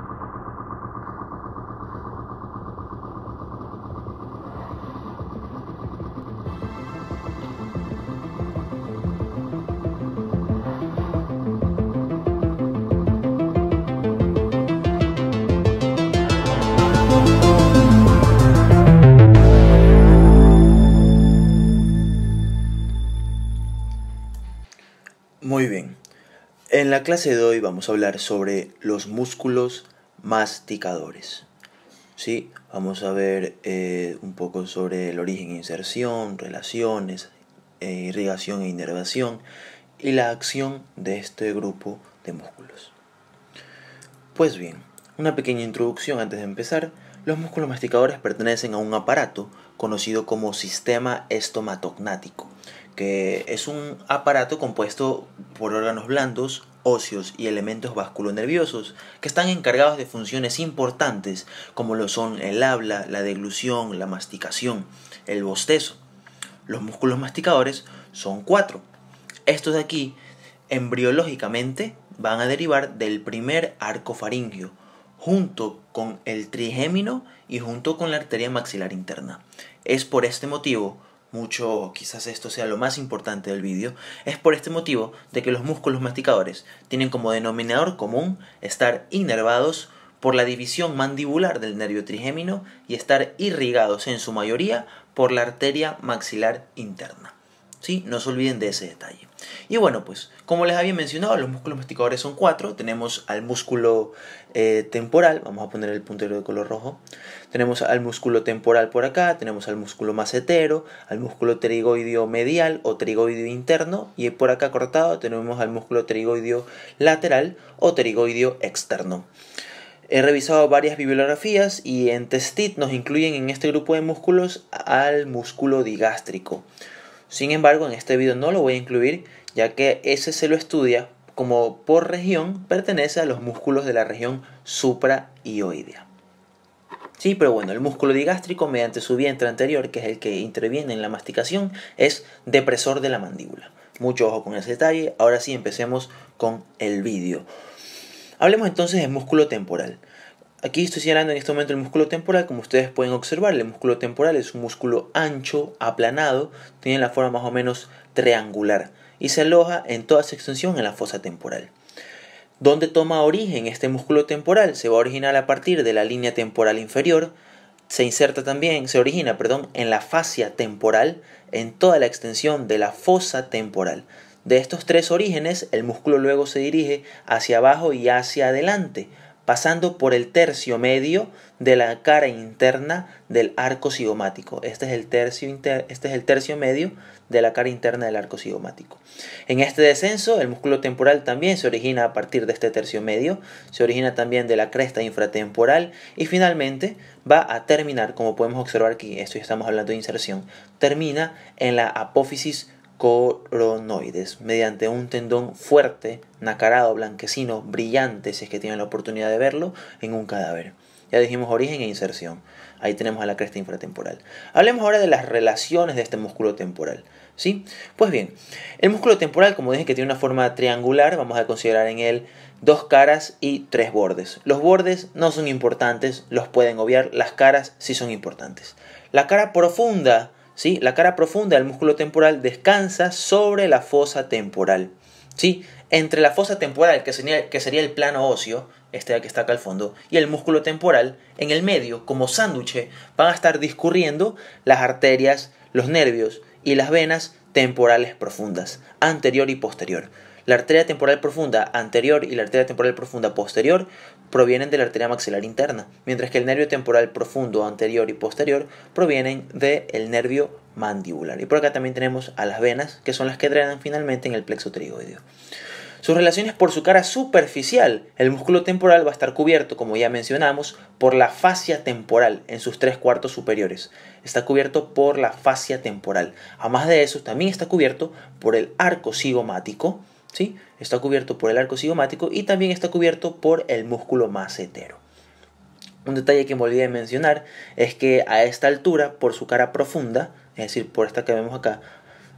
you En la clase de hoy vamos a hablar sobre los músculos masticadores. ¿sí? Vamos a ver eh, un poco sobre el origen, inserción, relaciones, eh, irrigación e inervación y la acción de este grupo de músculos. Pues bien, una pequeña introducción antes de empezar. Los músculos masticadores pertenecen a un aparato conocido como sistema estomatognático, que es un aparato compuesto por órganos blandos óseos y elementos vasculonerviosos que están encargados de funciones importantes como lo son el habla, la deglución, la masticación, el bostezo. Los músculos masticadores son cuatro. Estos de aquí, embriológicamente, van a derivar del primer arco faringio, junto con el trigémino y junto con la arteria maxilar interna. Es por este motivo mucho, quizás esto sea lo más importante del vídeo, es por este motivo de que los músculos masticadores tienen como denominador común estar inervados por la división mandibular del nervio trigémino y estar irrigados en su mayoría por la arteria maxilar interna. ¿Sí? No se olviden de ese detalle. Y bueno, pues como les había mencionado, los músculos masticadores son cuatro. Tenemos al músculo eh, temporal, vamos a poner el puntero de color rojo. Tenemos al músculo temporal por acá, tenemos al músculo macetero, al músculo pterigoideo medial o pterigoideo interno. Y por acá cortado tenemos al músculo pterigoideo lateral o pterigoideo externo. He revisado varias bibliografías y en TESTIT nos incluyen en este grupo de músculos al músculo digástrico. Sin embargo, en este video no lo voy a incluir, ya que ese se lo estudia como por región pertenece a los músculos de la región supraioidea. Sí, pero bueno, el músculo digástrico mediante su vientre anterior, que es el que interviene en la masticación, es depresor de la mandíbula. Mucho ojo con ese detalle. Ahora sí, empecemos con el vídeo. Hablemos entonces del músculo temporal. Aquí estoy señalando en este momento el músculo temporal, como ustedes pueden observar, el músculo temporal es un músculo ancho, aplanado, tiene la forma más o menos triangular y se aloja en toda su extensión en la fosa temporal. ¿Dónde toma origen este músculo temporal? Se va a originar a partir de la línea temporal inferior, se inserta también, se origina, perdón, en la fascia temporal, en toda la extensión de la fosa temporal. De estos tres orígenes, el músculo luego se dirige hacia abajo y hacia adelante, pasando por el tercio medio de la cara interna del arco cigomático. Este es el tercio, este es el tercio medio de la cara interna del arco cigomático. En este descenso, el músculo temporal también se origina a partir de este tercio medio, se origina también de la cresta infratemporal y finalmente va a terminar, como podemos observar aquí, esto ya estamos hablando de inserción, termina en la apófisis coronoides mediante un tendón fuerte, nacarado, blanquecino, brillante, si es que tienen la oportunidad de verlo, en un cadáver. Ya dijimos origen e inserción. Ahí tenemos a la cresta infratemporal. Hablemos ahora de las relaciones de este músculo temporal. ¿sí? Pues bien, el músculo temporal, como dije, que tiene una forma triangular, vamos a considerar en él dos caras y tres bordes. Los bordes no son importantes, los pueden obviar, las caras sí son importantes. La cara profunda ¿sí? La cara profunda del músculo temporal descansa sobre la fosa temporal, ¿sí? Entre la fosa temporal, que sería, que sería el plano óseo, este que está acá al fondo, y el músculo temporal, en el medio, como sándwich, van a estar discurriendo las arterias, los nervios y las venas temporales profundas, anterior y posterior. La arteria temporal profunda anterior y la arteria temporal profunda posterior provienen de la arteria maxilar interna, mientras que el nervio temporal profundo anterior y posterior provienen del nervio mandibular. Y por acá también tenemos a las venas, que son las que drenan finalmente en el plexo trigoideo. Sus relaciones por su cara superficial, el músculo temporal va a estar cubierto, como ya mencionamos, por la fascia temporal en sus tres cuartos superiores. Está cubierto por la fascia temporal. Además de eso, también está cubierto por el arco cigomático, Está cubierto por el arco cigomático y también está cubierto por el músculo macetero. Un detalle que me olvidé mencionar es que a esta altura, por su cara profunda, es decir, por esta que vemos acá,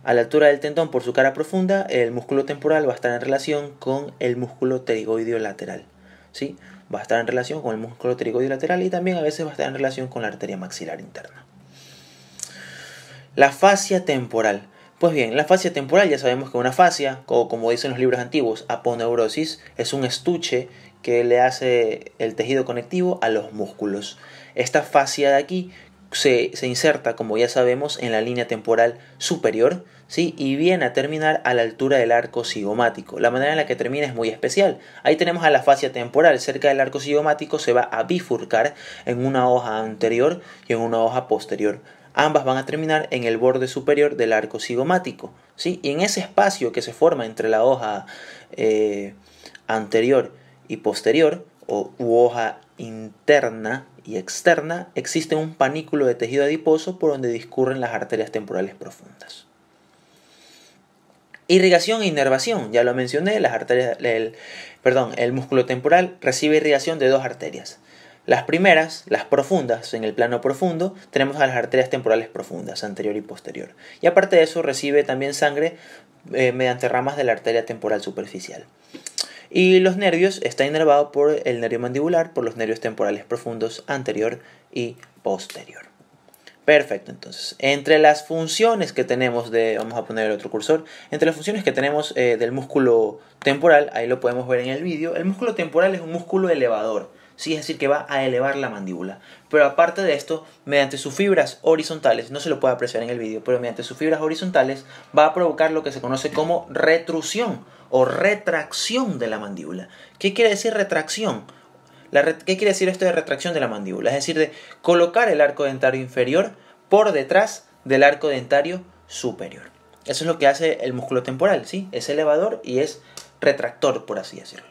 a la altura del tendón, por su cara profunda, el músculo temporal va a estar en relación con el músculo pterigoideo lateral. Va a estar en relación con el músculo pterigoideo lateral y también a veces va a estar en relación con la arteria maxilar interna. La fascia temporal. Pues bien, la fascia temporal ya sabemos que una fascia, como dicen los libros antiguos, aponeurosis, es un estuche que le hace el tejido conectivo a los músculos. Esta fascia de aquí se, inserta, como ya sabemos, en la línea temporal superior ¿sí? y viene a terminar a la altura del arco cigomático. La manera en la que termina es muy especial. Ahí tenemos a la fascia temporal. Cerca del arco cigomático se va a bifurcar en una hoja anterior y en una hoja posterior ambas van a terminar en el borde superior del arco cigomático. Y en ese espacio que se forma entre la hoja eh, anterior y posterior, o hoja interna y externa, existe un panículo de tejido adiposo por donde discurren las arterias temporales profundas. Irrigación e inervación, ya lo mencioné, las arterias, perdón, el músculo temporal recibe irrigación de dos arterias, las primeras, las profundas, en el plano profundo, tenemos a las arterias temporales profundas, anterior y posterior. Y aparte de eso, recibe también sangre eh, mediante ramas de la arteria temporal superficial. Y los nervios está inervado por el nervio mandibular, por los nervios temporales profundos anterior y posterior. Perfecto, entonces, entre las funciones que tenemos de, vamos a poner el otro cursor, entre las funciones que tenemos eh, del músculo temporal, ahí lo podemos ver en el vídeo, el músculo temporal es un músculo elevador, ¿sí? es decir, que va a elevar la mandíbula. Pero aparte de esto, mediante sus fibras horizontales, no se lo puede apreciar en el vídeo, pero mediante sus fibras horizontales va a provocar lo que se conoce como retrusión o retracción de la mandíbula. ¿Qué quiere decir retracción? ¿Qué quiere decir esto de retracción de la mandíbula? Es decir, de colocar el arco dentario inferior por detrás del arco dentario superior. Eso es lo que hace el músculo temporal, ¿sí? Es elevador y es retractor, por así decirlo.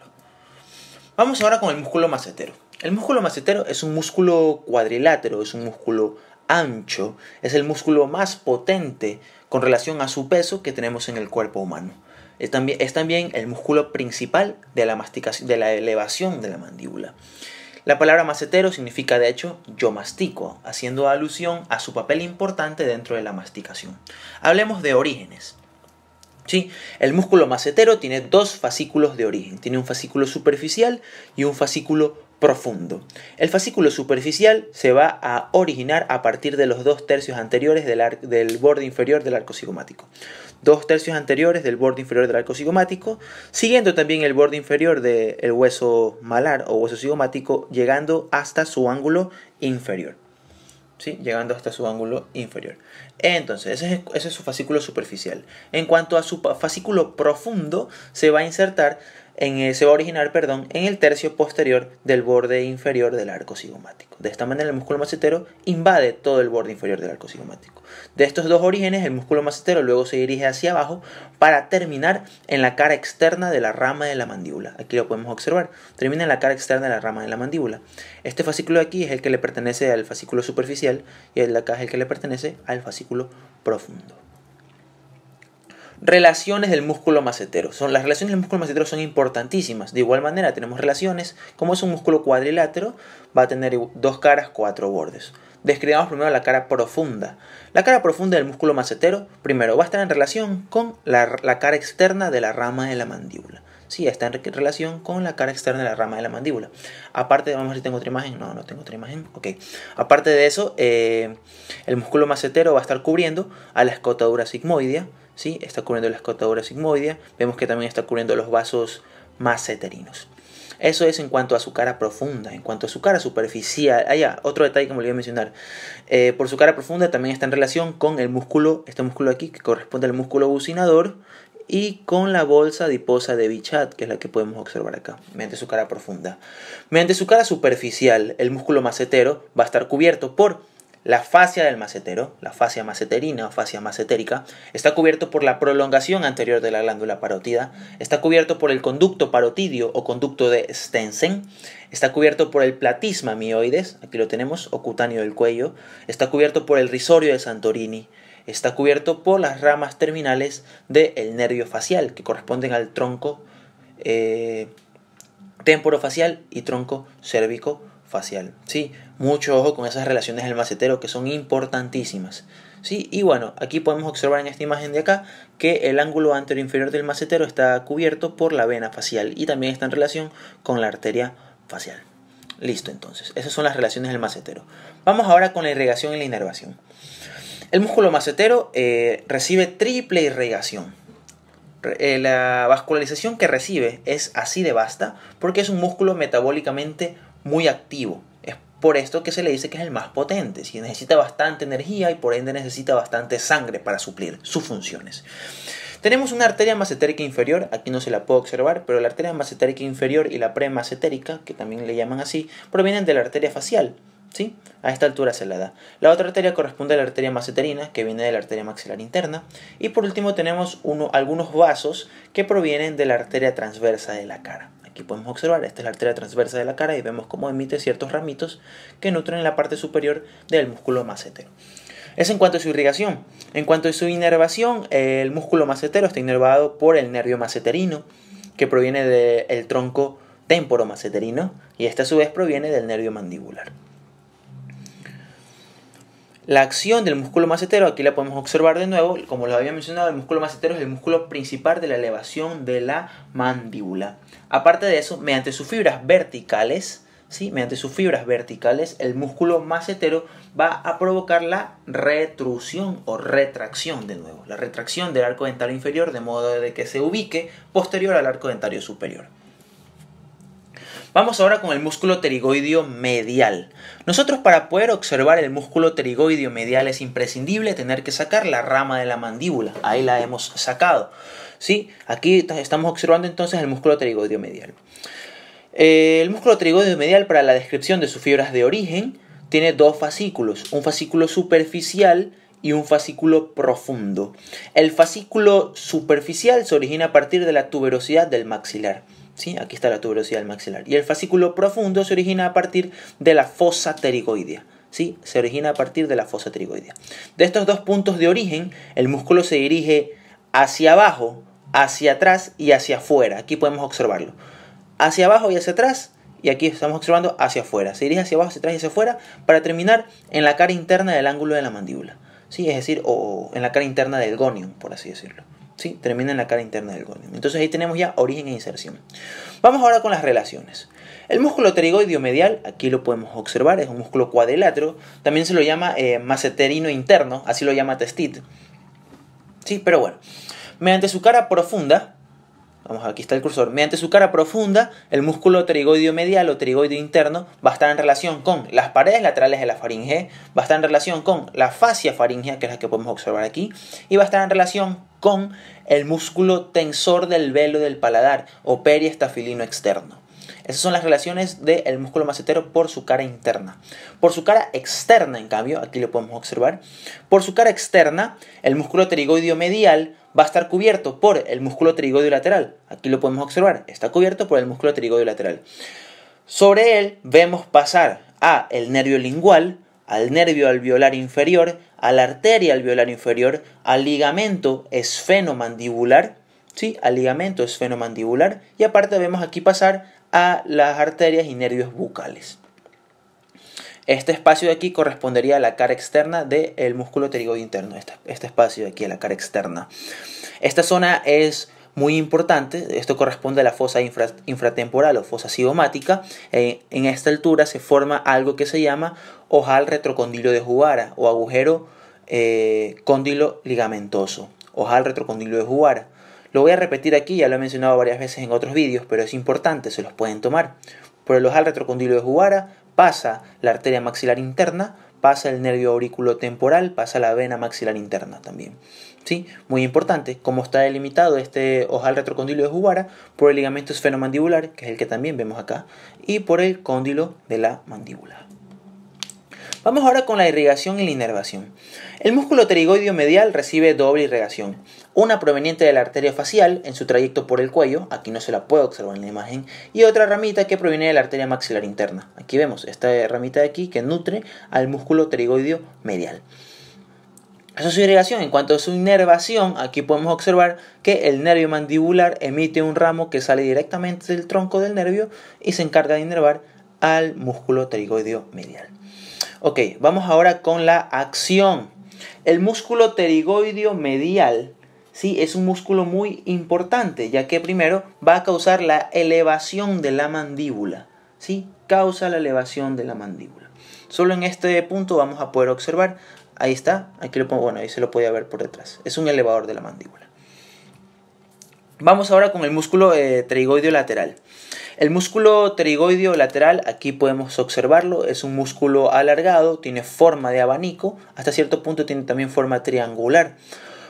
Vamos ahora con el músculo macetero. El músculo macetero es un músculo cuadrilátero, es un músculo ancho, es el músculo más potente con relación a su peso que tenemos en el cuerpo humano es también, es también el músculo principal de la, masticación, de la elevación de la mandíbula. La palabra macetero significa de hecho yo mastico, haciendo alusión a su papel importante dentro de la masticación. Hablemos de orígenes. ¿Sí? El músculo macetero tiene dos fascículos de origen, tiene un fascículo superficial y un fascículo profundo. El fascículo superficial se va a originar a partir de los dos tercios anteriores del, del, borde inferior del arco cigomático. Dos tercios anteriores del borde inferior del arco cigomático, siguiendo también el borde inferior del hueso malar o hueso cigomático, llegando hasta su ángulo inferior. ¿Sí? llegando hasta su ángulo inferior. Entonces, ese es, ese es su fascículo superficial. En cuanto a su fascículo profundo, se va a insertar en, se va a originar perdón, en el tercio posterior del borde inferior del arco cigomático. De esta manera el músculo macetero invade todo el borde inferior del arco cigomático. De estos dos orígenes el músculo macetero luego se dirige hacia abajo para terminar en la cara externa de la rama de la mandíbula. Aquí lo podemos observar. Termina en la cara externa de la rama de la mandíbula. Este fascículo de aquí es el que le pertenece al fascículo superficial y el de acá es el que le pertenece al fascículo profundo. Relaciones del músculo macetero. Son, las relaciones del músculo macetero son importantísimas. De igual manera, tenemos relaciones. Como es un músculo cuadrilátero, va a tener dos caras, cuatro bordes. Describamos primero la cara profunda. La cara profunda del músculo macetero, primero, va a estar en relación con la, cara externa de la rama de la mandíbula. Sí, está en relación con la cara externa de la rama de la mandíbula. Aparte, vamos a ver si tengo otra imagen. No, no tengo otra imagen. Ok. Aparte de eso, eh, el músculo macetero va a estar cubriendo a la escotadura sigmoidea, está cubriendo la escotadura sigmoidea, vemos que también está cubriendo los vasos maceterinos. Eso es en cuanto a su cara profunda, en cuanto a su cara superficial. Ah, ya, otro detalle que me olvidé mencionar. Eh, por su cara profunda también está en relación con el músculo, este músculo aquí que corresponde al músculo bucinador, y con la bolsa adiposa de Bichat, que es la que podemos observar acá, mediante su cara profunda. Mediante su cara superficial, el músculo macetero va a estar cubierto por la fascia del macetero, la fascia maceterina o fascia macetérica, está cubierto por la prolongación anterior de la glándula parotida, está cubierto por el conducto parotidio o conducto de Stensen, está cubierto por el platisma mioides, aquí lo tenemos, o cutáneo del cuello, está cubierto por el risorio de Santorini, está cubierto por las ramas terminales del nervio facial, que corresponden al tronco eh, temporofacial y tronco cérvico facial. Sí, mucho ojo con esas relaciones del macetero que son importantísimas. Sí, y bueno, aquí podemos observar en esta imagen de acá que el ángulo anterior inferior del macetero está cubierto por la vena facial y también está en relación con la arteria facial. Listo, entonces, esas son las relaciones del macetero. Vamos ahora con la irrigación y la inervación. El músculo macetero eh, recibe triple irrigación. Eh, la vascularización que recibe es así de vasta porque es un músculo metabólicamente muy activo. Es por esto que se le dice que es el más potente. Si necesita bastante energía y por ende necesita bastante sangre para suplir sus funciones. Tenemos una arteria macetérica inferior, aquí no se la puedo observar, pero la arteria macetérica inferior y la premacetérica, que también le llaman así, provienen de la arteria facial. ¿Sí? A esta altura se la da. La otra arteria corresponde a la arteria maceterina, que viene de la arteria maxilar interna. Y por último tenemos algunos vasos que provienen de la arteria transversa de la cara. Aquí podemos observar, esta es la arteria transversa de la cara y vemos cómo emite ciertos ramitos que nutren la parte superior del músculo macetero. Es en cuanto a su irrigación. En cuanto a su inervación, el músculo macetero está inervado por el nervio maceterino, que proviene del tronco temporomaceterino, y este a su vez proviene del nervio mandibular. La acción del músculo macetero, aquí la podemos observar de nuevo, como lo había mencionado, el músculo macetero es el músculo principal de la elevación de la mandíbula. Aparte de eso, mediante sus fibras verticales, ¿sí? mediante sus fibras verticales, el músculo macetero va a provocar la retrusión o retracción de nuevo, la retracción del arco dentario inferior de modo de que se ubique posterior al arco dentario superior. Vamos ahora con el músculo pterigoideo medial. Nosotros para poder observar el músculo pterigoideo medial es imprescindible tener que sacar la rama de la mandíbula. Ahí la hemos sacado. ¿sí? Aquí estamos observando entonces el músculo pterigoideo medial. Eh, el músculo pterigoideo medial para la descripción de sus fibras de origen tiene dos fascículos, un fascículo superficial y un fascículo profundo. El fascículo superficial se origina a partir de la tuberosidad del maxilar Aquí está la tuberosidad del maxilar. Y el fascículo profundo se origina a partir de la fosa pterigoidea. ¿Sí? Se origina a partir de la fosa pterigoidea. De estos dos puntos de origen, el músculo se dirige hacia abajo, hacia atrás y hacia afuera. Aquí podemos observarlo. Hacia abajo y hacia atrás. Y aquí estamos observando hacia afuera. Se dirige hacia abajo, hacia atrás y hacia afuera para terminar en la cara interna del ángulo de la mandíbula. ¿Sí? Es decir, o en la cara interna del gonion, por así decirlo. ¿sí? Termina en la cara interna del golem. Entonces ahí tenemos ya origen e inserción. Vamos ahora con las relaciones. El músculo pterigoideo medial, aquí lo podemos observar, es un músculo cuadrilátero. También se lo llama eh, maceterino interno, así lo llama Testit. Sí, pero bueno. Mediante su cara profunda, Vamos, aquí está el cursor. Mediante su cara profunda, el músculo pterigoideo medial o pterigoideo interno va a estar en relación con las paredes laterales de la faringe, va a estar en relación con la fascia faringea, que es la que podemos observar aquí, y va a estar en relación con el músculo tensor del velo del paladar o periestafilino externo. Esas son las relaciones del músculo macetero por su cara interna. Por su cara externa, en cambio, aquí lo podemos observar, por su cara externa, el músculo pterigoideo medial va a estar cubierto por el músculo pterigoideo lateral. Aquí lo podemos observar, está cubierto por el músculo pterigoideo lateral. Sobre él vemos pasar a el nervio lingual, al nervio alveolar inferior, a la arteria alveolar inferior, al ligamento esfenomandibular, ¿sí? al ligamento esfenomandibular y aparte vemos aquí pasar a las arterias y nervios bucales. Este espacio de aquí correspondería a la cara externa del músculo pterigoide interno, este, este, espacio de aquí a la cara externa. Esta zona es muy importante, esto corresponde a la fosa infratemporal o fosa cigomática. Eh, en esta altura se forma algo que se llama ojal retrocondilo de jugara o agujero eh, cóndilo ligamentoso, ojal retrocondilo de jugara. Lo voy a repetir aquí, ya lo he mencionado varias veces en otros vídeos, pero es importante, se los pueden tomar. Por el ojal retrocondilo de Jugara pasa la arteria maxilar interna, pasa el nervio auriculotemporal, temporal, pasa la vena maxilar interna también. ¿Sí? Muy importante, como está delimitado este ojal retrocondilo de Jugara por el ligamento esfenomandibular, que es el que también vemos acá, y por el cóndilo de la mandíbula. Vamos ahora con la irrigación y la inervación. El músculo pterigoideo medial recibe doble irrigación, una proveniente de la arteria facial en su trayecto por el cuello, aquí no se la puede observar en la imagen, y otra ramita que proviene de la arteria maxilar interna. Aquí vemos esta ramita de aquí que nutre al músculo pterigoideo medial. Eso es su irrigación. En cuanto a su inervación, aquí podemos observar que el nervio mandibular emite un ramo que sale directamente del tronco del nervio y se encarga de inervar al músculo pterigoideo medial. Ok, vamos ahora con la acción. El músculo pterigoideo medial ¿sí? es un músculo muy importante, ya que primero va a causar la elevación de la mandíbula. ¿sí? Causa la elevación de la mandíbula. Solo en este punto vamos a poder observar. Ahí está, aquí lo pongo, bueno, ahí se lo podía ver por detrás. Es un elevador de la mandíbula. Vamos ahora con el músculo eh, lateral. El músculo pterigoideo lateral, aquí podemos observarlo, es un músculo alargado, tiene forma de abanico, hasta cierto punto tiene también forma triangular.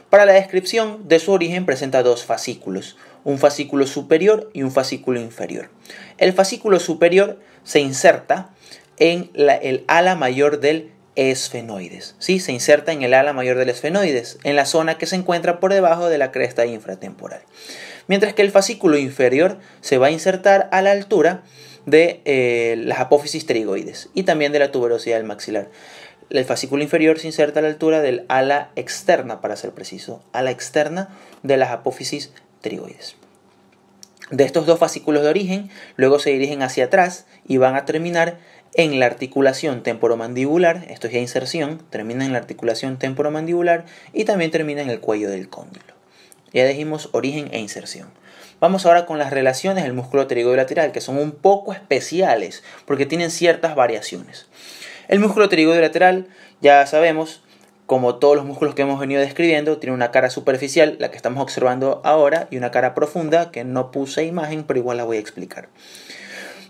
Para la descripción de su origen presenta dos fascículos, un fascículo superior y un fascículo inferior. El fascículo superior se inserta en el ala mayor del esfenoides, ¿sí? se inserta en el ala mayor del esfenoides, en la zona que se encuentra por debajo de la cresta infratemporal mientras que el fascículo inferior se va a insertar a la altura de eh, las apófisis trigoides y también de la tuberosidad del maxilar. El fascículo inferior se inserta a la altura del ala externa, para ser preciso, ala externa de las apófisis trigoides. De estos dos fascículos de origen, luego se dirigen hacia atrás y van a terminar en la articulación temporomandibular, esto es ya inserción, termina en la articulación temporomandibular y también termina en el cuello del cóndilo. Ya dijimos origen e inserción. Vamos ahora con las relaciones del músculo lateral que son un poco especiales porque tienen ciertas variaciones. El músculo lateral ya sabemos, como todos los músculos que hemos venido describiendo, tiene una cara superficial, la que estamos observando ahora, y una cara profunda, que no puse imagen, pero igual la voy a explicar.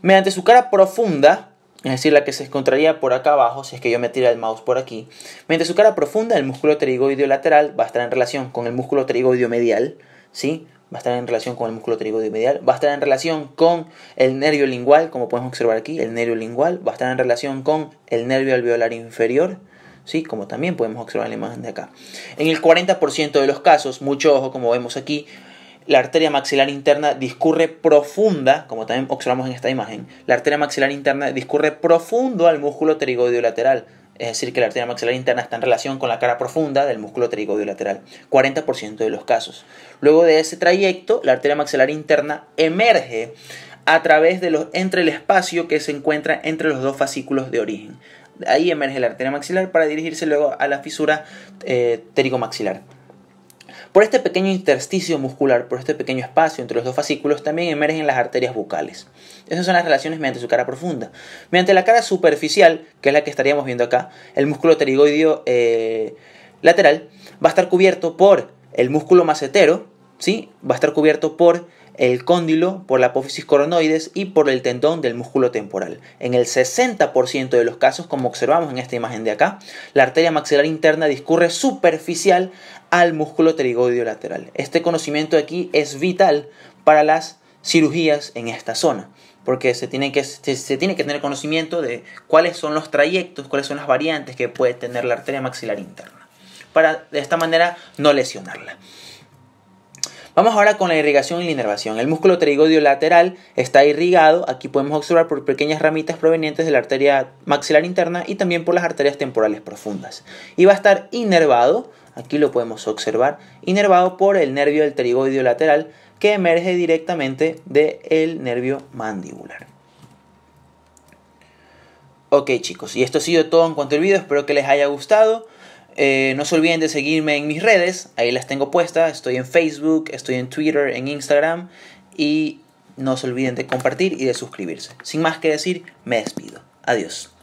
Mediante su cara profunda, es decir, la que se encontraría por acá abajo si es que yo me tira el mouse por aquí. Mientras su cara profunda, el músculo pterigoideo lateral va a estar en relación con el músculo pterigoideo medial, ¿sí? Va a estar en relación con el músculo pterigoideo medial, va a estar en relación con el nervio lingual, como podemos observar aquí, el nervio lingual, va a estar en relación con el nervio alveolar inferior, ¿sí? Como también podemos observar en la imagen de acá. En el 40% de los casos, mucho ojo como vemos aquí, la arteria maxilar interna discurre profunda, como también observamos en esta imagen, la arteria maxilar interna discurre profundo al músculo pterigoideo lateral. Es decir, que la arteria maxilar interna está en relación con la cara profunda del músculo trigodio lateral, 40% de los casos. Luego de ese trayecto, la arteria maxilar interna emerge a través de los entre el espacio que se encuentra entre los dos fascículos de origen. Ahí emerge la arteria maxilar para dirigirse luego a la fisura eh, por este pequeño intersticio muscular, por este pequeño espacio entre los dos fascículos, también emergen las arterias bucales. Esas son las relaciones mediante su cara profunda. Mediante la cara superficial, que es la que estaríamos viendo acá, el músculo pterigoideo eh, lateral va a estar cubierto por el músculo macetero, ¿sí? va a estar cubierto por el cóndilo por la apófisis coronoides y por el tendón del músculo temporal. En el 60% de los casos, como observamos en esta imagen de acá, la arteria maxilar interna discurre superficial al músculo pterigoideo lateral. Este conocimiento aquí es vital para las cirugías en esta zona, porque se tiene que tener conocimiento de cuáles son los trayectos, cuáles son las variantes que puede tener la arteria maxilar interna, para de esta manera no lesionarla. Vamos ahora con la irrigación y la inervación. El músculo pterigodio lateral está irrigado. Aquí podemos observar por pequeñas ramitas provenientes de la arteria maxilar interna y también por las arterias temporales profundas. Y va a estar inervado, aquí lo podemos observar, inervado por el nervio del pterigodio lateral que emerge directamente del nervio mandibular. Ok chicos, y esto ha sido todo en cuanto al video, espero que les haya gustado. Eh, no se olviden de seguirme en mis redes, ahí las tengo puestas, estoy en Facebook, estoy en Twitter, en Instagram y no se olviden de compartir y de suscribirse. Sin más que decir, me despido. Adiós.